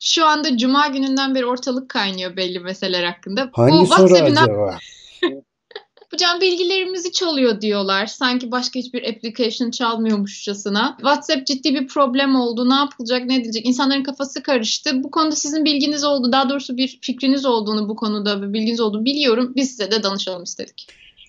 Şu anda cuma gününden beri ortalık kaynıyor belli meseleler hakkında. Hangi Bu soru acaba? Hocam bilgilerimizi çalıyor diyorlar. Sanki başka hiçbir application çalmıyormuşçasına. WhatsApp ciddi bir problem oldu. Ne yapılacak, ne edilecek? İnsanların kafası karıştı. Bu konuda sizin bilginiz oldu. Daha doğrusu bir fikriniz olduğunu bu konuda bir bilginiz olduğunu biliyorum. Biz size de danışalım istedik.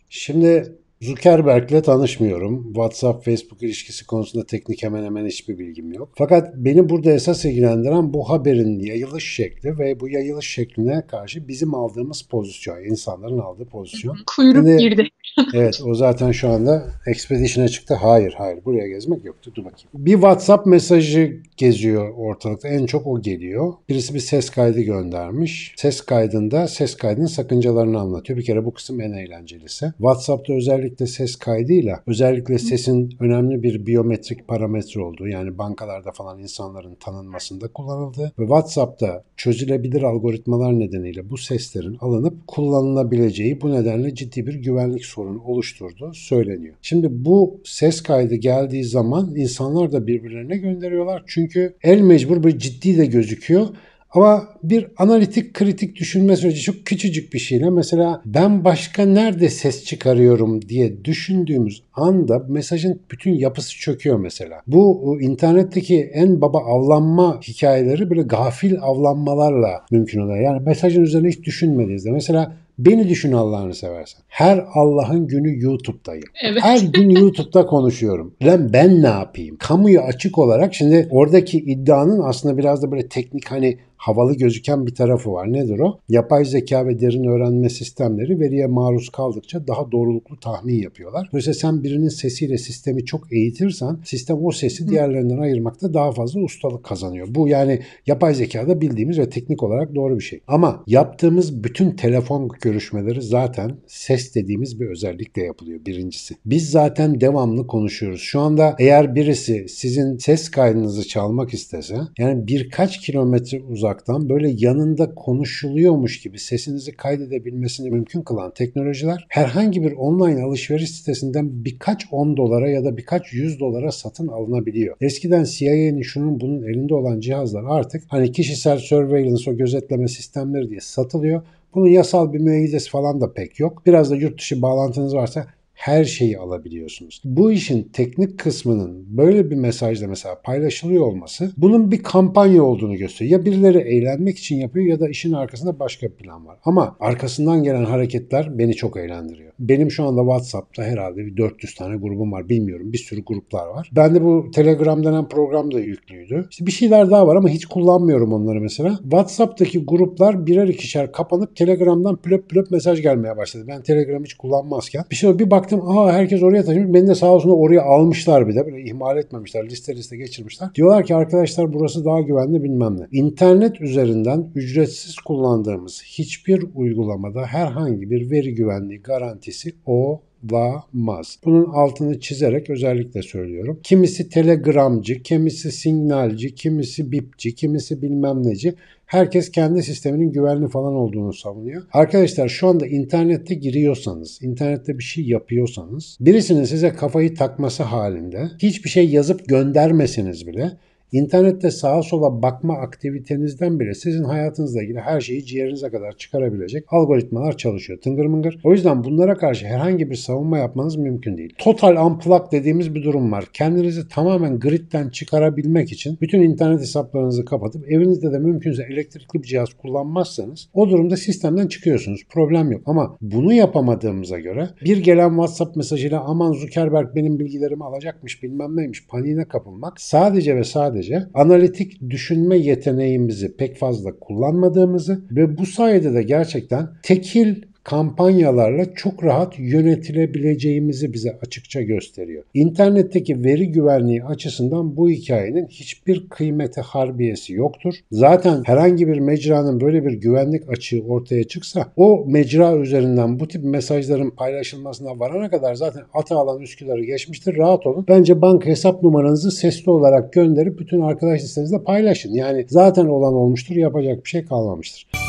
Şimdi Zuckerberg'le tanışmıyorum. WhatsApp, Facebook ilişkisi konusunda teknik hemen hemen hiçbir bilgim yok. Fakat beni burada esas ilgilendiren bu haberin yayılış şekli ve bu yayılış şekline karşı bizim aldığımız pozisyon, insanların aldığı pozisyon. Kuyruk yani, girdi. evet o zaten şu anda Expedition'a çıktı. Hayır hayır buraya gezmek yoktu. Dur bakayım. Bir WhatsApp mesajı geziyor ortalıkta. En çok o geliyor. Birisi bir ses kaydı göndermiş. Ses kaydında ses kaydının sakıncalarını anlatıyor. Bir kere bu kısım en eğlencelisi. WhatsApp'ta özellikle özellikle ses kaydıyla özellikle sesin önemli bir biyometrik parametre olduğu yani bankalarda falan insanların tanınmasında kullanıldı ve WhatsApp'ta çözülebilir algoritmalar nedeniyle bu seslerin alınıp kullanılabileceği bu nedenle ciddi bir güvenlik sorunu oluşturdu söyleniyor. Şimdi bu ses kaydı geldiği zaman insanlar da birbirlerine gönderiyorlar çünkü el mecbur bir ciddi de gözüküyor. Ama bir analitik kritik düşünme süreci çok küçücük bir şeyle mesela ben başka nerede ses çıkarıyorum diye düşündüğümüz anda mesajın bütün yapısı çöküyor mesela. Bu internetteki en baba avlanma hikayeleri böyle gafil avlanmalarla mümkün oluyor. Yani mesajın üzerine hiç düşünmediğinizde mesela Beni düşün Allah'ını seversen. Her Allah'ın günü YouTube'dayım. Evet. Her gün YouTube'da konuşuyorum. Lan ben ne yapayım? Kamuya açık olarak şimdi oradaki iddianın aslında biraz da böyle teknik hani havalı gözüken bir tarafı var. Nedir o? Yapay zeka ve derin öğrenme sistemleri veriye maruz kaldıkça daha doğruluklu tahmin yapıyorlar. Dolayısıyla sen birinin sesiyle sistemi çok eğitirsen sistem o sesi diğerlerinden ayırmakta daha fazla ustalık kazanıyor. Bu yani yapay zekada bildiğimiz ve teknik olarak doğru bir şey. Ama yaptığımız bütün telefon görüşmeleri zaten ses dediğimiz bir özellikle yapılıyor birincisi. Biz zaten devamlı konuşuyoruz. Şu anda eğer birisi sizin ses kaydınızı çalmak istese yani birkaç kilometre uzak uzaktan böyle yanında konuşuluyormuş gibi sesinizi kaydedebilmesini mümkün kılan teknolojiler herhangi bir online alışveriş sitesinden birkaç 10 dolara ya da birkaç 100 dolara satın alınabiliyor. Eskiden CIA'nin şunun bunun elinde olan cihazlar artık hani kişisel surveillance o gözetleme sistemleri diye satılıyor. Bunun yasal bir meyilesi falan da pek yok. Biraz da yurt dışı bağlantınız varsa her şeyi alabiliyorsunuz. Bu işin teknik kısmının böyle bir mesajla mesela paylaşılıyor olması bunun bir kampanya olduğunu gösteriyor. Ya birileri eğlenmek için yapıyor ya da işin arkasında başka bir plan var. Ama arkasından gelen hareketler beni çok eğlendiriyor. Benim şu anda WhatsApp'ta herhalde bir 400 tane grubum var bilmiyorum. Bir sürü gruplar var. Ben de bu Telegram denen program da yüklüydü. İşte bir şeyler daha var ama hiç kullanmıyorum onları mesela. WhatsApp'taki gruplar birer ikişer kapanıp Telegram'dan plöp plöp mesaj gelmeye başladı. Ben Telegram hiç kullanmazken. Bir şey bir baktım baktım aha herkes oraya taşımış. Beni de sağ olsun oraya almışlar bir de. Böyle ihmal etmemişler. Liste liste geçirmişler. Diyorlar ki arkadaşlar burası daha güvenli bilmem ne. İnternet üzerinden ücretsiz kullandığımız hiçbir uygulamada herhangi bir veri güvenliği garantisi o olamaz. Bunun altını çizerek özellikle söylüyorum. Kimisi telegramcı, kimisi signalci, kimisi bipçi, kimisi bilmem neci. Herkes kendi sisteminin güvenli falan olduğunu savunuyor. Arkadaşlar şu anda internette giriyorsanız, internette bir şey yapıyorsanız, birisinin size kafayı takması halinde hiçbir şey yazıp göndermeseniz bile İnternette sağa sola bakma aktivitenizden bile sizin hayatınızla ilgili her şeyi ciğerinize kadar çıkarabilecek algoritmalar çalışıyor tıngır mıngır. O yüzden bunlara karşı herhangi bir savunma yapmanız mümkün değil. Total unplug dediğimiz bir durum var. Kendinizi tamamen gridden çıkarabilmek için bütün internet hesaplarınızı kapatıp evinizde de mümkünse elektrikli bir cihaz kullanmazsanız o durumda sistemden çıkıyorsunuz. Problem yok ama bunu yapamadığımıza göre bir gelen WhatsApp mesajıyla aman Zuckerberg benim bilgilerimi alacakmış bilmem neymiş paniğine kapılmak sadece ve sadece sadece analitik düşünme yeteneğimizi pek fazla kullanmadığımızı ve bu sayede de gerçekten tekil kampanyalarla çok rahat yönetilebileceğimizi bize açıkça gösteriyor. İnternetteki veri güvenliği açısından bu hikayenin hiçbir kıymeti harbiyesi yoktur. Zaten herhangi bir mecranın böyle bir güvenlik açığı ortaya çıksa o mecra üzerinden bu tip mesajların paylaşılmasına varana kadar zaten ata alan Üsküdar'ı geçmiştir. Rahat olun. Bence banka hesap numaranızı sesli olarak gönderip bütün arkadaş listenizde paylaşın. Yani zaten olan olmuştur yapacak bir şey kalmamıştır.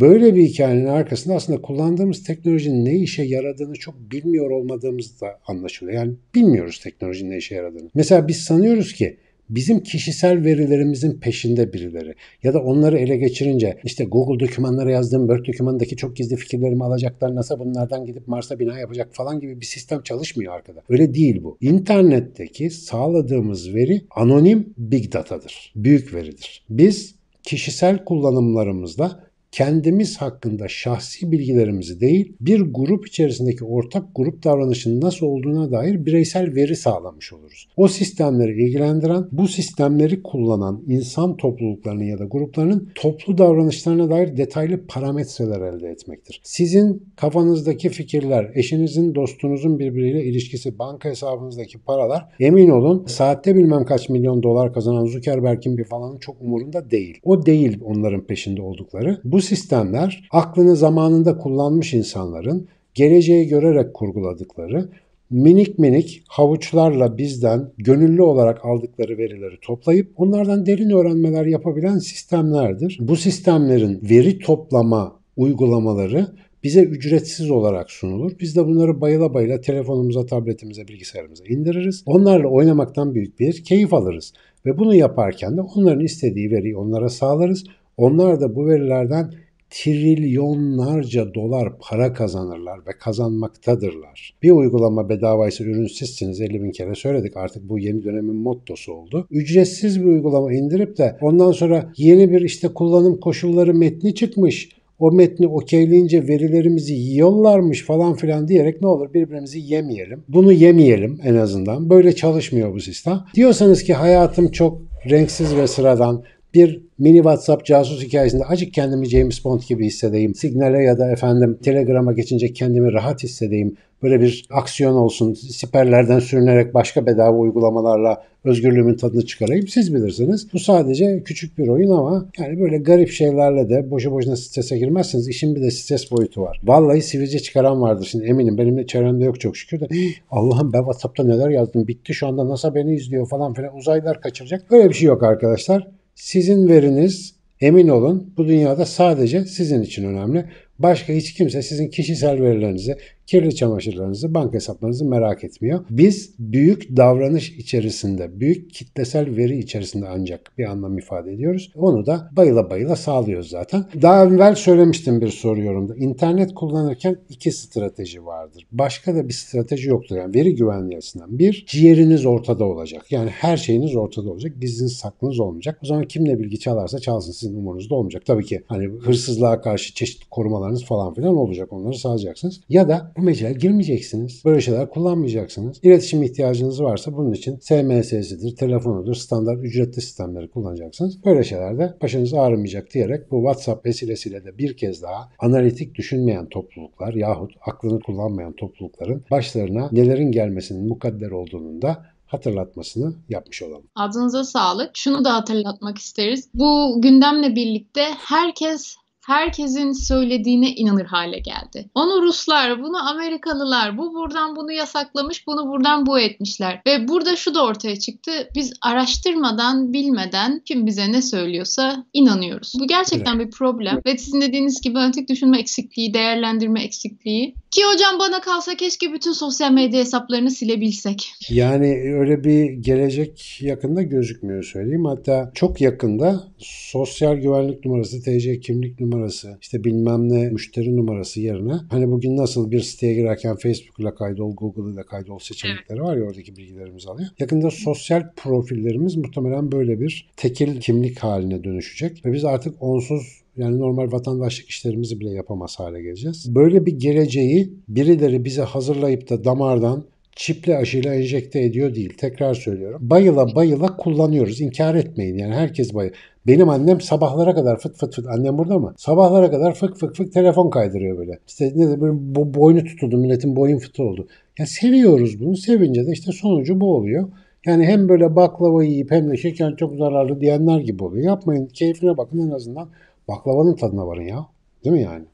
böyle bir hikayenin arkasında aslında kullandığımız teknolojinin ne işe yaradığını çok bilmiyor olmadığımız da anlaşılıyor. Yani bilmiyoruz teknolojinin ne işe yaradığını. Mesela biz sanıyoruz ki bizim kişisel verilerimizin peşinde birileri ya da onları ele geçirince işte Google dokümanlara yazdığım Word dokümanındaki çok gizli fikirlerimi alacaklar NASA bunlardan gidip Mars'a bina yapacak falan gibi bir sistem çalışmıyor arkada. Öyle değil bu. İnternetteki sağladığımız veri anonim big datadır. Büyük veridir. Biz kişisel kullanımlarımızla kendimiz hakkında şahsi bilgilerimizi değil, bir grup içerisindeki ortak grup davranışının nasıl olduğuna dair bireysel veri sağlamış oluruz. O sistemleri ilgilendiren, bu sistemleri kullanan insan topluluklarının ya da gruplarının toplu davranışlarına dair detaylı parametreler elde etmektir. Sizin kafanızdaki fikirler, eşinizin, dostunuzun birbiriyle ilişkisi, banka hesabınızdaki paralar emin olun saatte bilmem kaç milyon dolar kazanan Zuckerberg'in bir falanın çok umurunda değil. O değil onların peşinde oldukları. Bu sistemler aklını zamanında kullanmış insanların geleceği görerek kurguladıkları minik minik havuçlarla bizden gönüllü olarak aldıkları verileri toplayıp onlardan derin öğrenmeler yapabilen sistemlerdir. Bu sistemlerin veri toplama uygulamaları bize ücretsiz olarak sunulur. Biz de bunları bayıla bayıla telefonumuza, tabletimize, bilgisayarımıza indiririz. Onlarla oynamaktan büyük bir keyif alırız. Ve bunu yaparken de onların istediği veriyi onlara sağlarız. Onlar da bu verilerden trilyonlarca dolar para kazanırlar ve kazanmaktadırlar. Bir uygulama bedavaysa ürün 50 bin kere söyledik artık bu yeni dönemin mottosu oldu. Ücretsiz bir uygulama indirip de ondan sonra yeni bir işte kullanım koşulları metni çıkmış o metni okeyleyince verilerimizi yiyorlarmış falan filan diyerek ne olur birbirimizi yemeyelim. Bunu yemeyelim en azından. Böyle çalışmıyor bu sistem. Diyorsanız ki hayatım çok renksiz ve sıradan bir mini WhatsApp casus hikayesinde acık kendimi James Bond gibi hissedeyim. Signale ya da efendim Telegram'a geçince kendimi rahat hissedeyim. Böyle bir aksiyon olsun. Siperlerden sürünerek başka bedava uygulamalarla özgürlüğümün tadını çıkarayım. Siz bilirsiniz. Bu sadece küçük bir oyun ama yani böyle garip şeylerle de boşu boşuna strese girmezsiniz. İşin bir de stres boyutu var. Vallahi sivilce çıkaran vardır şimdi eminim. Benim de çevremde yok çok şükür de Allah'ım ben WhatsApp'ta neler yazdım bitti şu anda NASA beni izliyor falan filan uzaylar kaçıracak. Öyle bir şey yok arkadaşlar. Sizin veriniz emin olun bu dünyada sadece sizin için önemli. Başka hiç kimse sizin kişisel verilerinizi, kirli çamaşırlarınızı, banka hesaplarınızı merak etmiyor. Biz büyük davranış içerisinde, büyük kitlesel veri içerisinde ancak bir anlam ifade ediyoruz. Onu da bayıla bayıla sağlıyoruz zaten. Daha evvel söylemiştim bir soru yorumda. İnternet kullanırken iki strateji vardır. Başka da bir strateji yoktur. Yani veri güvenliği açısından. Bir, ciğeriniz ortada olacak. Yani her şeyiniz ortada olacak. Gizliniz saklınız olmayacak. O zaman kim ne bilgi çalarsa çalsın sizin umurunuzda olmayacak. Tabii ki hani hırsızlığa karşı çeşitli korumalarınız falan filan olacak. Onları sağlayacaksınız. Ya da bu mecraya girmeyeceksiniz. Böyle şeyler kullanmayacaksınız. İletişim ihtiyacınız varsa bunun için SMS'sidir, telefonudur, standart ücretli sistemleri kullanacaksınız. Böyle şeylerde başınız ağrımayacak diyerek bu WhatsApp vesilesiyle de bir kez daha analitik düşünmeyen topluluklar yahut aklını kullanmayan toplulukların başlarına nelerin gelmesinin mukadder olduğunun da hatırlatmasını yapmış olalım. Adınıza sağlık. Şunu da hatırlatmak isteriz. Bu gündemle birlikte herkes herkesin söylediğine inanır hale geldi. Onu Ruslar, bunu Amerikalılar, bu buradan bunu yasaklamış, bunu buradan bu etmişler. Ve burada şu da ortaya çıktı. Biz araştırmadan, bilmeden kim bize ne söylüyorsa inanıyoruz. Bu gerçekten evet. bir problem. Evet. Ve sizin dediğiniz gibi analitik düşünme eksikliği, değerlendirme eksikliği. Ki hocam bana kalsa keşke bütün sosyal medya hesaplarını silebilsek. Yani öyle bir gelecek yakında gözükmüyor söyleyeyim. Hatta çok yakında sosyal güvenlik numarası, TC kimlik numarası numarası işte bilmem ne müşteri numarası yerine hani bugün nasıl bir siteye girerken Facebook ile kaydol, Google ile kaydol seçenekleri var ya oradaki bilgilerimizi alıyor. Yakında sosyal profillerimiz muhtemelen böyle bir tekil kimlik haline dönüşecek ve biz artık onsuz yani normal vatandaşlık işlerimizi bile yapamaz hale geleceğiz. Böyle bir geleceği birileri bize hazırlayıp da damardan çiple aşıyla enjekte ediyor değil. Tekrar söylüyorum. Bayıla bayıla kullanıyoruz. İnkar etmeyin yani herkes bayıl. Benim annem sabahlara kadar fıt fıt fıt annem burada mı? Sabahlara kadar fık fık fık telefon kaydırıyor böyle. İşte ne de böyle bo boynu tutuldu milletin boyun fıtı oldu. Ya yani seviyoruz bunu. Sevince de işte sonucu bu oluyor. Yani hem böyle baklava yiyip hem de şeker çok zararlı diyenler gibi oluyor. Yapmayın keyfine bakın en azından baklavanın tadına varın ya. Değil mi yani?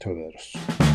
Tövbe olsun.